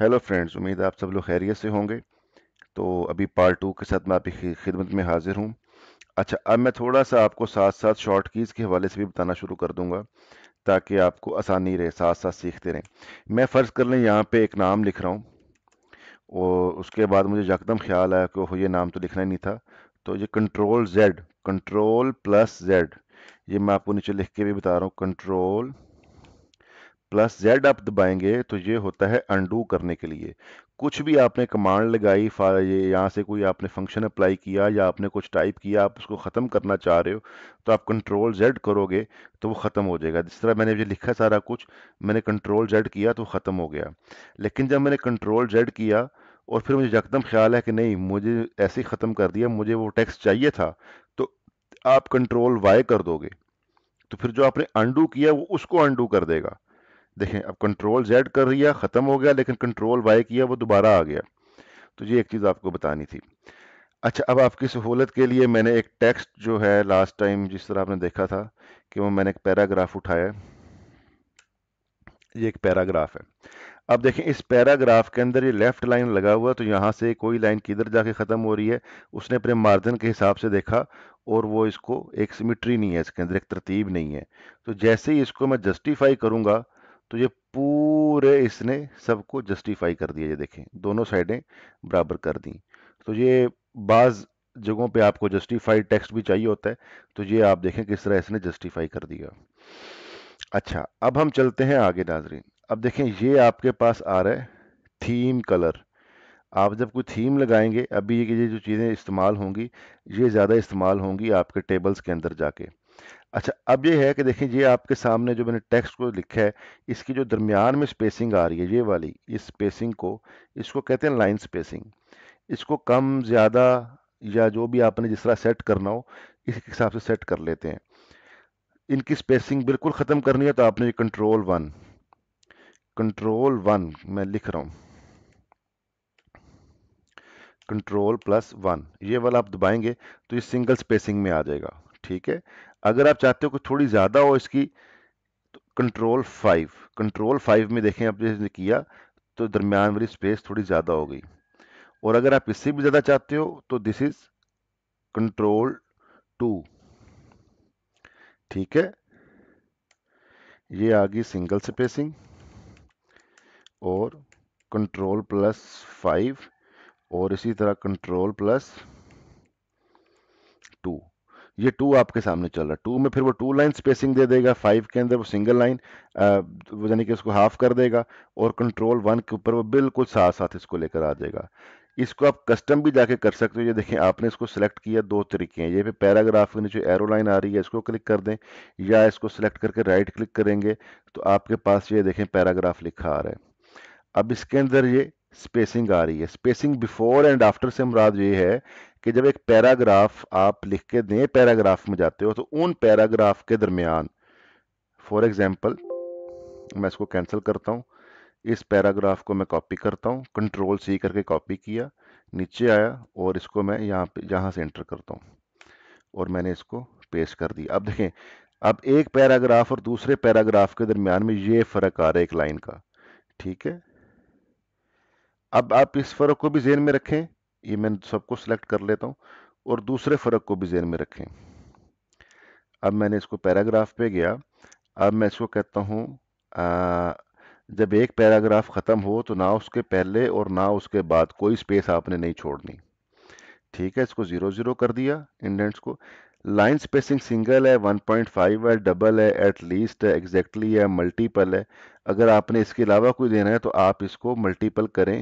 hello friends उम्मीद आप सब लोग खैरियत से होंगे तो अभी पार्ट टू के साथ मैं आपकी खिदमत में हाजिर हूँ अच्छा अब मैं थोड़ा सा आपको साथ साथ शॉर्ट कीज़ के हवाले से भी बताना शुरू कर दूंगा ताकि आपको आसानी रहे साथ साथ सीखते रहें मैं फ़र्ज़ कर लें यहाँ पे एक नाम लिख रहा हूँ और उसके बाद मुझे यकदम ख्याल आया कि ओह ये नाम तो लिखना ही नहीं था तो ये control Z control plus Z ये मैं आपको नीचे लिख के भी बता रहा हूँ कंट्रोल प्लस जेड आप दबाएंगे तो ये होता है अंडू करने के लिए कुछ भी आपने कमांड लगाई ये यहाँ से कोई आपने फंक्शन अप्लाई किया या आपने कुछ टाइप किया आप उसको ख़त्म करना चाह रहे हो तो आप कंट्रोल जेड करोगे तो वो ख़त्म हो जाएगा जिस तरह मैंने ये लिखा सारा कुछ मैंने कंट्रोल जेड किया तो ख़त्म हो गया लेकिन जब मैंने कंट्रोल जेड किया और फिर मुझे यकदम ख्याल है कि नहीं मुझे ऐसे ही ख़त्म कर दिया मुझे वो टैक्स चाहिए था तो आप कंट्रोल वाई कर दोगे तो फिर जो आपने अंडू किया वो उसको अंडू कर देगा देखें अब कंट्रोल जेड कर रही है ख़त्म हो गया लेकिन कंट्रोल वाई किया वो दोबारा आ गया तो ये एक चीज़ आपको बतानी थी अच्छा अब आपकी सहूलत के लिए मैंने एक टेक्स्ट जो है लास्ट टाइम जिस तरह आपने देखा था कि वो मैंने एक पैराग्राफ उठाया ये एक पैराग्राफ है अब देखें इस पैराग्राफ के अंदर ये लेफ्ट लाइन लगा हुआ तो यहाँ से कोई लाइन किधर जाके ख़त्म हो रही है उसने अपने मार्जिन के हिसाब से देखा और वो इसको एक सिमिट्री नहीं है इसके अंदर एक तरतीब नहीं है तो जैसे ही इसको मैं जस्टिफाई करूँगा तो ये पूरे इसने सबको जस्टिफाई कर दिया ये देखें दोनों साइडें बराबर कर दी तो ये बाज़ जगहों पे आपको जस्टिफाइड टेक्स्ट भी चाहिए होता है तो ये आप देखें किस तरह इसने जस्टिफाई कर दिया अच्छा अब हम चलते हैं आगे नाजरीन अब देखें ये आपके पास आ रहा है थीम कलर आप जब कोई थीम लगाएंगे अभी ये जो चीज़ें इस्तेमाल होंगी ये ज़्यादा इस्तेमाल होंगी आपके टेबल्स के अंदर जाके अच्छा अब ये है कि देखिए ये आपके सामने जो मैंने टेक्स्ट को लिखा है इसकी जो दरमियान में स्पेसिंग आ रही है ये वाली इस स्पेसिंग को इसको कहते हैं लाइन स्पेसिंग इसको कम ज़्यादा या जो भी आपने जिस तरह सेट करना हो इस हिसाब से सेट कर लेते हैं इनकी स्पेसिंग बिल्कुल ख़त्म करनी है तो आपने कंट्रोल वन कंट्रोल वन मैं लिख रहा हूँ कंट्रोल प्लस वन ये वाला आप दबाएंगे तो ये सिंगल स्पेसिंग में आ जाएगा ठीक है अगर आप चाहते हो कि थोड़ी ज़्यादा हो इसकी तो कंट्रोल फाइव कंट्रोल फाइव में देखें आप जैसे किया तो दरमियान वाली स्पेस थोड़ी ज़्यादा हो गई और अगर आप इससे भी ज़्यादा चाहते हो तो दिस इज़ कंट्रोल टू ठीक है ये आ गई सिंगल स्पेसिंग और कंट्रोल प्लस फाइव और इसी तरह कंट्रोल प्लस टू ये टू आपके सामने चल रहा है टू में फिर वो टू लाइन स्पेसिंग दे देगा फाइव के अंदर वो सिंगल लाइन यानी कि उसको हाफ कर देगा और कंट्रोल वन के ऊपर वो बिल्कुल साथ साथ इसको लेकर आ जाएगा इसको आप कस्टम भी जाके कर सकते हो ये देखें आपने इसको सिलेक्ट किया दो तरीके हैं ये पे पैराग्राफ के नीचे एरो लाइन आ रही है इसको क्लिक कर दें या इसको सेलेक्ट करके राइट क्लिक करेंगे तो आपके पास ये देखें पैराग्राफ लिखा आ रहा है अब इसके अंदर ये स्पेसिंग आ रही है स्पेसिंग बिफोर एंड आफ्टर से मुराद ये है कि जब एक पैराग्राफ आप लिख के नए पैराग्राफ में जाते हो तो उन पैराग्राफ के दरमियान फॉर एग्जाम्पल मैं इसको कैंसिल करता हूँ इस पैराग्राफ को मैं कॉपी करता हूँ कंट्रोल सी करके कॉपी किया नीचे आया और इसको मैं यहाँ पे यहाँ से एंटर करता हूँ और मैंने इसको पेश कर दिया अब देखें अब एक पैराग्राफ और दूसरे पैराग्राफ के दरमियान में ये फ़र्क आ रहा है एक लाइन का ठीक है अब आप इस फ़र्क को भी जेन में रखें ये मैं सबको सिलेक्ट कर लेता हूँ और दूसरे फ़र्क को भी जहन में रखें अब मैंने इसको पैराग्राफ पे गया अब मैं इसको कहता हूँ जब एक पैराग्राफ ख़त्म हो तो ना उसके पहले और ना उसके बाद कोई स्पेस आपने नहीं छोड़नी ठीक है इसको ज़ीरो ज़ीरो कर दिया इंडेंट्स को लाइन स्पेसिंग सिंगल है 1.5 है डबल है एट लीस्ट है एग्जैक्टली exactly है मल्टीपल है अगर आपने इसके अलावा कोई देना है तो आप इसको मल्टीपल करें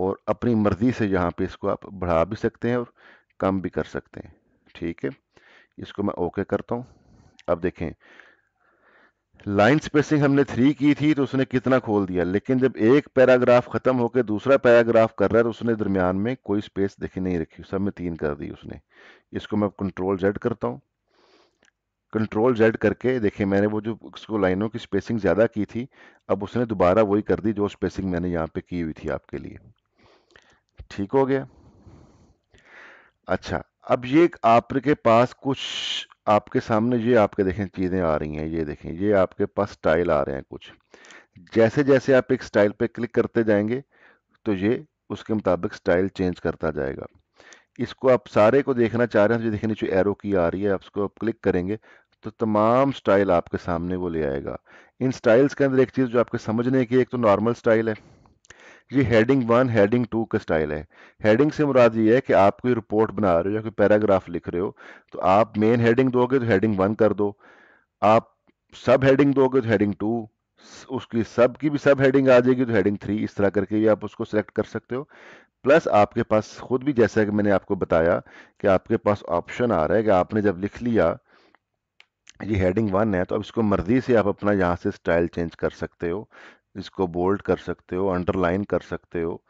और अपनी मर्ज़ी से यहाँ पे इसको आप बढ़ा भी सकते हैं और कम भी कर सकते हैं ठीक है इसको मैं ओके करता हूँ अब देखें लाइन स्पेसिंग हमने थ्री की थी तो उसने कितना खोल दिया लेकिन जब एक पैराग्राफ खत्म होकर दूसरा पैराग्राफ कर रहा है तो उसने दरमियान में कोई स्पेस देखी नहीं रखी सब में तीन कर दी उसने इसको मैं कंट्रोल जेड करता हूँ कंट्रोल जेड करके देखिए मैंने वो जो उसको लाइनों की स्पेसिंग ज़्यादा की थी अब उसने दोबारा वही कर दी जो स्पेसिंग मैंने यहाँ पे की हुई थी आपके लिए ठीक हो गया अच्छा अब ये आपके पास कुछ आपके सामने ये आपके देखें चीज़ें आ रही हैं ये देखें ये आपके पास स्टाइल आ रहे हैं कुछ जैसे जैसे आप एक स्टाइल पे क्लिक करते जाएंगे तो ये उसके मुताबिक स्टाइल चेंज करता जाएगा इसको आप सारे को देखना चाह रहे हैं जो देखें नीचे एरो की आ रही है आप उसको आप क्लिक करेंगे तो तमाम स्टाइल आपके सामने वो ले आएगा इन स्टाइल्स के अंदर एक चीज़ जो आपके समझने की एक तो नॉर्मल स्टाइल है ये हेडिंग वन हेडिंग टू का स्टाइल है हेडिंग से मुराद ये है कि आप कोई रिपोर्ट बना रहे हो या कोई पैराग्राफ लिख रहे हो तो आप मेन हेडिंग दोगे तो हेडिंग वन कर दो आप सब हेडिंग दोगे तो हेडिंग टू उसकी सब की भी सब हेडिंग आ जाएगी तो हेडिंग थ्री इस तरह करके भी आप उसको सिलेक्ट कर सकते हो प्लस आपके पास खुद भी जैसा कि मैंने आपको बताया कि आपके पास ऑप्शन आ रहा है कि आपने जब लिख लिया ये हेडिंग वन है तो अब इसको मर्जी से आप अपना यहाँ से स्टाइल चेंज कर सकते हो इसको बोल्ड कर सकते हो अंडरलाइन कर सकते हो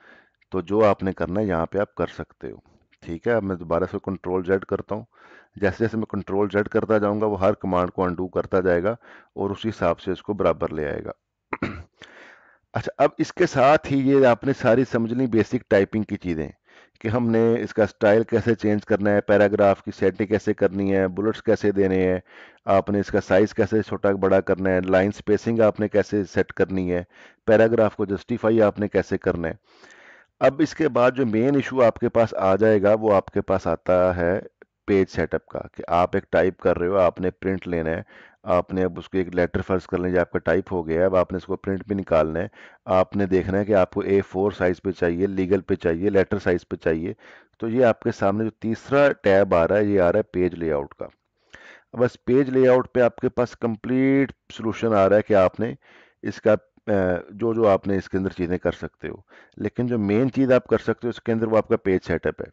तो जो आपने करना है यहाँ पे आप कर सकते हो ठीक है अब मैं दोबारा से कंट्रोल जेड करता हूँ जैसे जैसे मैं कंट्रोल जेड करता जाऊँगा वो हर कमांड को अंडू करता जाएगा और उसी हिसाब से इसको बराबर ले आएगा अच्छा अब इसके साथ ही ये आपने सारी समझ ली बेसिक टाइपिंग की चीज़ें कि हमने इसका स्टाइल कैसे चेंज करना है पैराग्राफ की सेटिंग कैसे करनी है बुलेट्स कैसे देने हैं आपने इसका साइज़ कैसे छोटा बड़ा करना है लाइन स्पेसिंग आपने कैसे सेट करनी है पैराग्राफ को जस्टिफाई आपने कैसे करना है अब इसके बाद जो मेन इशू आपके पास आ जाएगा वो आपके पास आता है पेज सेटअप का कि आप एक टाइप कर रहे हो आपने प्रिंट लेना है आपने अब उसको एक लेटर फर्ज कर लें आपका टाइप हो गया अब आपने इसको प्रिंट भी निकालना है आपने देखना है कि आपको ए फोर साइज़ पे चाहिए लीगल पे चाहिए लेटर साइज़ पे चाहिए तो ये आपके सामने जो तीसरा टैब आ रहा है ये आ रहा है पेज लेआउट का बस पेज लेआउट पे आपके पास कंप्लीट सोल्यूशन आ रहा है कि आपने इसका जो जो आपने इसके अंदर चीज़ें कर सकते हो लेकिन जो मेन चीज़ आप कर सकते हो इसके अंदर वो आपका पेज सेटअप है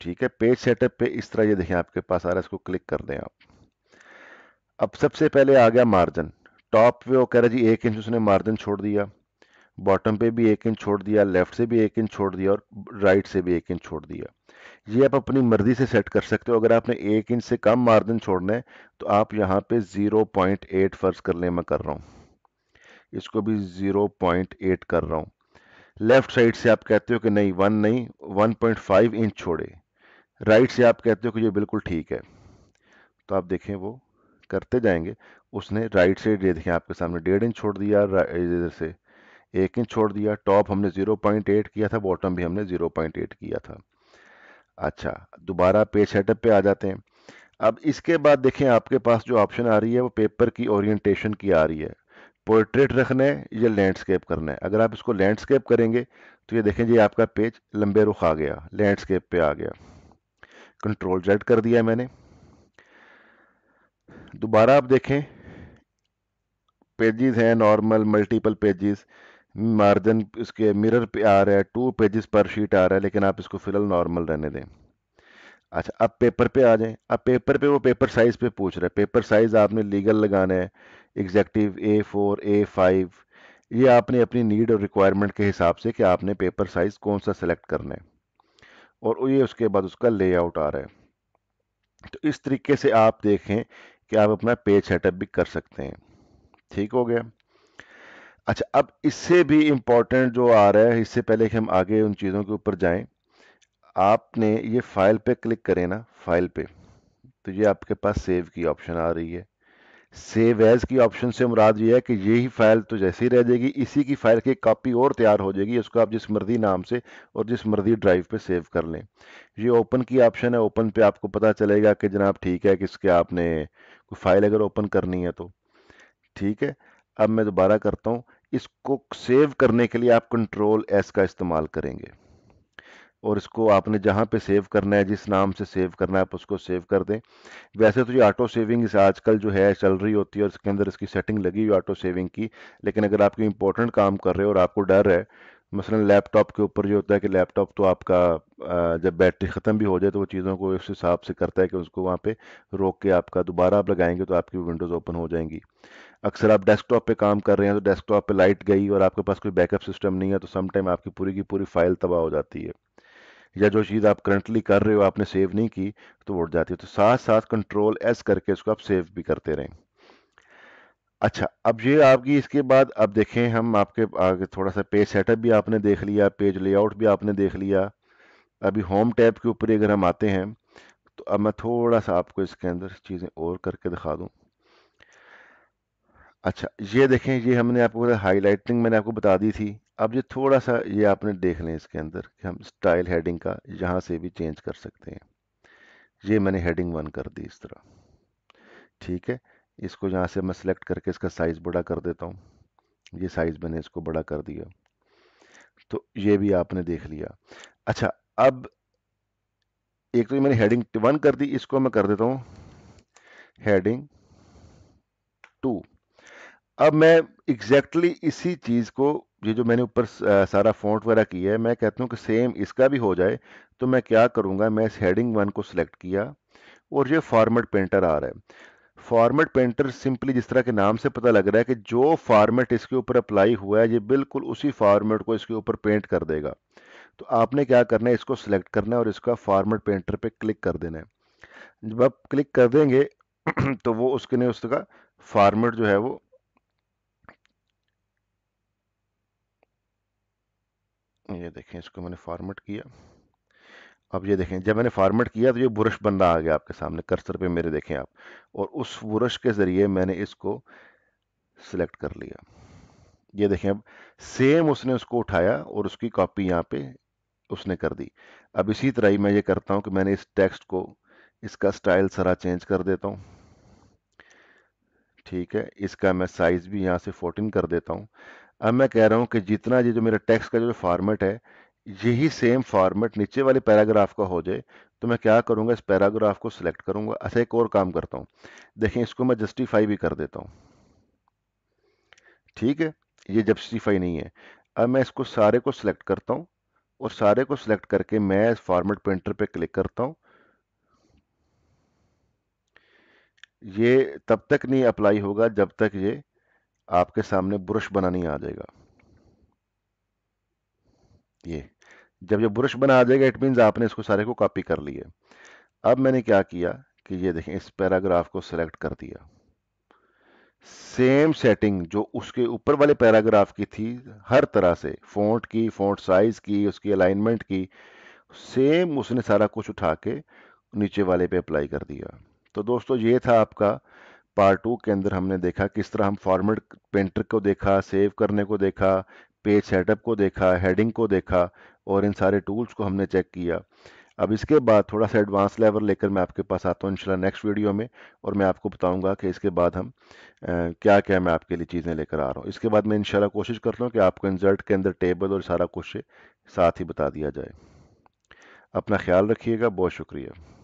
ठीक है पेज सेटअप पे इस तरह ये देखें आपके पास आ रहा है इसको क्लिक कर दें आप अब सबसे पहले आ गया मार्जिन टॉप पे वो कह रहा जी एक इंच उसने मार्जिन छोड़ दिया बॉटम पे भी एक इंच छोड़ दिया लेफ्ट से भी एक इंच छोड़ दिया और राइट से भी एक इंच छोड़ दिया ये आप अपनी मर्जी से सेट कर सकते हो अगर आपने एक इंच से कम मार्जिन छोड़ना है तो आप यहाँ पे 0.8 फर्ज कर ले मैं कर रहा हूँ इसको भी 0.8 कर रहा हूँ लेफ्ट साइड से आप कहते हो कि नहीं वन नहीं फाइव इंच छोड़े राइट से आप कहते हो कि ये बिल्कुल ठीक है तो आप देखें वो करते जाएंगे उसने राइट साइड ये देखिए आपके सामने डेढ़ इंच छोड़ दिया इधर से एक इंच छोड़ दिया टॉप हमने 0.8 किया था बॉटम भी हमने 0.8 किया था अच्छा दोबारा पेज सेटअप पे आ जाते हैं अब इसके बाद देखें आपके पास जो ऑप्शन आ रही है वो पेपर की ओरिएंटेशन की आ रही है पोर्ट्रेट रखना है या लैंडस्केप करना है अगर आप इसको लैंडस्केप करेंगे तो ये देखें जी आपका पेज लंबे रुख आ गया लैंडस्केप पे आ गया कंट्रोल जेड कर दिया मैंने दोबारा आप देखें पेजेस हैं नॉर्मल मल्टीपल पेजेस मार्जिन उसके मिरर पे आ रहा है टू पेजेस पर शीट आ रहा है लेकिन आप इसको फिलहाल नॉर्मल रहने दें अच्छा अब पेपर पे आ जाएं अब पेपर पे वो पेपर साइज़ पे पूछ रहा है पेपर साइज़ आपने लीगल लगाना है executive A four A five ये आपने अपनी नीड और रिक्वायरमेंट के हिसाब से कि आपने पेपर साइज़ कौन सा सेलेक्ट करना है और ये उसके बाद उसका लेआउट आ रहा है तो इस तरीके से आप देखें कि आप अपना पेज सेटअप भी कर सकते हैं ठीक हो गया अच्छा अब इससे भी इम्पोर्टेंट जो आ रहा है इससे पहले कि हम आगे उन चीज़ों के ऊपर जाएं आपने ये फाइल पे क्लिक करें ना फाइल पे तो ये आपके पास सेव की ऑप्शन आ रही है सेव एज की ऑप्शन से मुराद ये है कि यही फाइल तो जैसी रह जाएगी इसी की फाइल की कॉपी और तैयार हो जाएगी उसको आप जिस मर्जी नाम से और जिस मर्जी ड्राइव पे सेव कर लें ये ओपन की ऑप्शन है ओपन पे आपको पता चलेगा कि जनाब ठीक है कि इसके आपने फाइल अगर ओपन करनी है तो ठीक है अब मैं दोबारा करता हूँ इसको सेव करने के लिए आप कंट्रोल एस का इस्तेमाल करेंगे और इसको आपने जहाँ पे सेव करना है जिस नाम से सेव करना है आप उसको सेव कर दें वैसे तो ये ऑटो सेविंग इस आजकल जो है चल रही होती है और इसके अंदर इसकी सेटिंग लगी हुई ऑटो सेविंग की लेकिन अगर आप कोई इंपॉर्टेंट काम कर रहे हो और आपको डर है मसलन लैपटॉप के ऊपर ये होता है कि लैपटॉप तो आपका जब बैटरी ख़त्म भी हो जाए तो वो चीज़ों को उस हिसाब से करता है कि उसको वहाँ पे रोक के आपका दोबारा आप लगाएंगे तो आपकी विंडोज़ ओपन हो जाएंगी अक्सर आप डेस्कटॉप पे काम कर रहे हैं तो डेस्कटॉप पे लाइट गई और आपके पास कोई बैकअप सिस्टम नहीं है तो टाइम आपकी पूरी की पूरी फाइल तबाह हो जाती है या जो चीज़ आप करंटली कर रहे हो आपने सेव नहीं की तो उठ जाती है तो साथ साथ कंट्रोल एस करके उसको आप सेव भी करते रहें अच्छा अब ये आपकी इसके बाद अब देखें हम आपके आगे थोड़ा सा पेज सेटअप भी आपने देख लिया पेज लेआउट भी आपने देख लिया अभी होम टैब के ऊपर अगर हम आते हैं तो अब मैं थोड़ा सा आपको इसके अंदर चीज़ें और करके दिखा दूं अच्छा ये देखें ये हमने आपको हाईलाइटिंग मैंने आपको बता दी थी अब ये थोड़ा सा ये आपने देख लें इसके अंदर कि हम स्टाइल हेडिंग का यहाँ से भी चेंज कर सकते हैं ये मैंने हेडिंग वन कर दी इस तरह ठीक है इसको यहाँ से मैं सिलेक्ट करके इसका साइज़ बड़ा कर देता हूँ ये साइज़ मैंने इसको बड़ा कर दिया तो ये भी आपने देख लिया अच्छा अब एक तो मैंने हेडिंग वन कर दी इसको मैं कर देता हूँ हेडिंग टू अब मैं एग्जैक्टली exactly इसी चीज़ को ये जो मैंने ऊपर सारा फॉन्ट वगैरह किया है मैं कहता हूँ कि सेम इसका भी हो जाए तो मैं क्या करूँगा मैं इस हेडिंग वन को सिलेक्ट किया और ये फॉर्मेट पेंटर आ रहा है फॉर्मेट पेंटर सिंपली जिस तरह के नाम से पता लग रहा है कि जो फॉर्मेट इसके ऊपर अप्लाई हुआ है ये बिल्कुल उसी फॉर्मेट को इसके ऊपर पेंट कर देगा तो आपने क्या करना है इसको सिलेक्ट करना है और इसका फॉर्मेट पेंटर पे क्लिक कर देना है जब आप क्लिक कर देंगे तो वो उसके लिए उसका फॉर्मेट जो है वो ये देखें इसको मैंने फॉर्मेट किया अब ये देखें जब मैंने फॉर्मेट किया तो ये ब्रश बन रहा आ गया आपके सामने कर्सर पे मेरे देखें आप और उस ब्रश के ज़रिए मैंने इसको सिलेक्ट कर लिया ये देखें अब सेम उसने उसको उठाया और उसकी कॉपी यहाँ पे उसने कर दी अब इसी तरह ही मैं ये करता हूँ कि मैंने इस टेक्स्ट को इसका स्टाइल सारा चेंज कर देता हूँ ठीक है इसका मैं साइज़ भी यहाँ से फोर्टीन कर देता हूँ अब मैं कह रहा हूँ कि जितना ये जो मेरा टेक्स्ट का जो फॉर्मेट है यही सेम फॉर्मेट नीचे वाले पैराग्राफ का हो जाए तो मैं क्या करूंगा इस पैराग्राफ को सिलेक्ट करूंगा अच्छा एक और काम करता हूं देखें इसको मैं जस्टिफाई भी कर देता हूं ठीक है ये जस्टिफाई नहीं है अब मैं इसको सारे को सिलेक्ट करता हूं और सारे को सिलेक्ट करके मैं फॉर्मेट प्रिंटर पे क्लिक करता हूं ये तब तक नहीं अप्लाई होगा जब तक ये आपके सामने ब्रश बना नहीं आ जाएगा ये जब ये ब्रश बना आ जाएगा इट मीन्स आपने इसको सारे को कॉपी कर लिया अब मैंने क्या किया कि ये देखें इस पैराग्राफ को सिलेक्ट कर दिया सेम सेटिंग जो उसके ऊपर वाले पैराग्राफ की थी हर तरह से फोंट की फोंट साइज की उसकी अलाइनमेंट की सेम उसने सारा कुछ उठा के नीचे वाले पे अप्लाई कर दिया तो दोस्तों ये था आपका पार्ट टू के अंदर हमने देखा किस तरह हम फॉर्मेट पेंटर को देखा सेव करने को देखा पेज सेटअप को देखा हेडिंग को देखा और इन सारे टूल्स को हमने चेक किया अब इसके बाद थोड़ा सा एडवांस लेवल लेकर मैं आपके पास आता हूँ इंशाल्लाह नेक्स्ट वीडियो में और मैं आपको बताऊंगा कि इसके बाद हम आ, क्या क्या मैं आपके लिए चीज़ें लेकर आ रहा हूँ इसके बाद मैं इंशाल्लाह कोशिश करता हूँ कि आपको इंजर्ट के अंदर टेबल और सारा कुछ साथ ही बता दिया जाए अपना ख्याल रखिएगा बहुत शुक्रिया